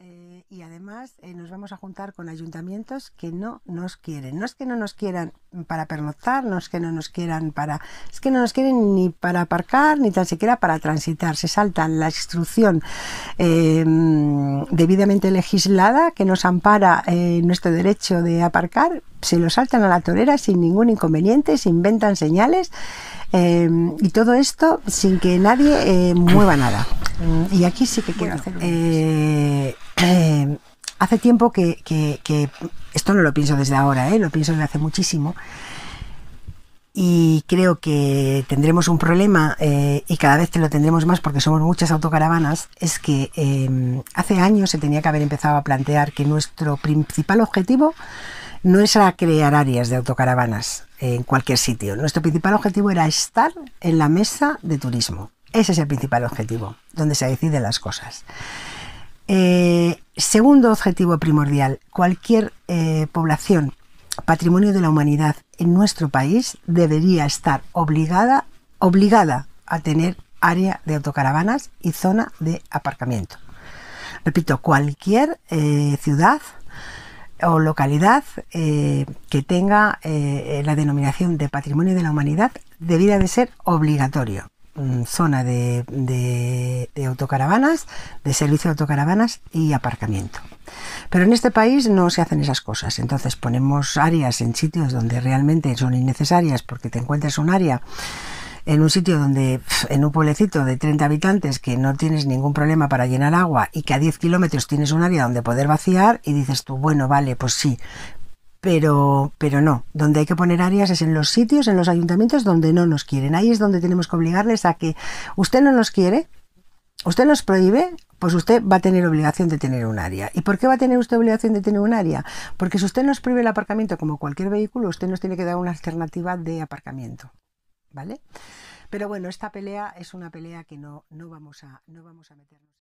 Eh, y además eh, nos vamos a juntar con ayuntamientos que no nos quieren. No es que no nos quieran para pernoctar, no es que no nos quieran para... Es que no nos quieren ni para aparcar, ni tan siquiera para transitar. Se saltan la instrucción em, debidamente legislada que nos ampara eh, nuestro derecho de aparcar. Se lo saltan a la torera sin ningún inconveniente, se inventan señales em, y todo esto sin que nadie mueva nada. Mm, y aquí sí que quiero hacer. Eh, eh, hace tiempo que, Esto no lo pienso desde ahora, ¿eh? lo pienso desde hace muchísimo. Y creo que tendremos un problema, y cada vez te lo tendremos más porque somos muchas autocaravanas, es que hace años se tenía que haber empezado a plantear que nuestro principal objetivo no es crear áreas de autocaravanas en cualquier sitio. Nuestro principal objetivo era estar en la mesa de turismo. Ese es el principal objetivo, donde se deciden las cosas. Eh, segundo objetivo primordial, cualquier eh, población patrimonio de la humanidad en nuestro país debería estar obligada, obligada a tener área de autocaravanas y zona de aparcamiento. Repito, cualquier eh, ciudad o localidad que tenga la denominación de patrimonio de la humanidad debería de ser obligatorio. Mm, zona de, autocaravanas, de servicio de autocaravanas y aparcamiento. Pero en este país no se hacen esas cosas. Entonces ponemos áreas en sitios donde realmente son innecesarias porque te encuentras un área en un sitio donde, en un pueblecito de 30 habitantes que no tienes ningún problema para llenar agua y que a 10 kilómetros tienes un área donde poder vaciar y dices tú, bueno, vale, pues sí, pero, pero no, donde hay que poner áreas es en los sitios, en los ayuntamientos donde no nos quieren. Ahí es donde tenemos que obligarles a que usted no nos quiere, usted nos prohíbe, pues usted va a tener obligación de tener un área. ¿Y por qué va a tener usted obligación de tener un área? Porque si usted nos prohíbe el aparcamiento como cualquier vehículo, usted nos tiene que dar una alternativa de aparcamiento. ¿Vale? Pero bueno, esta pelea es una pelea que no, no vamos a, no vamos a meternos.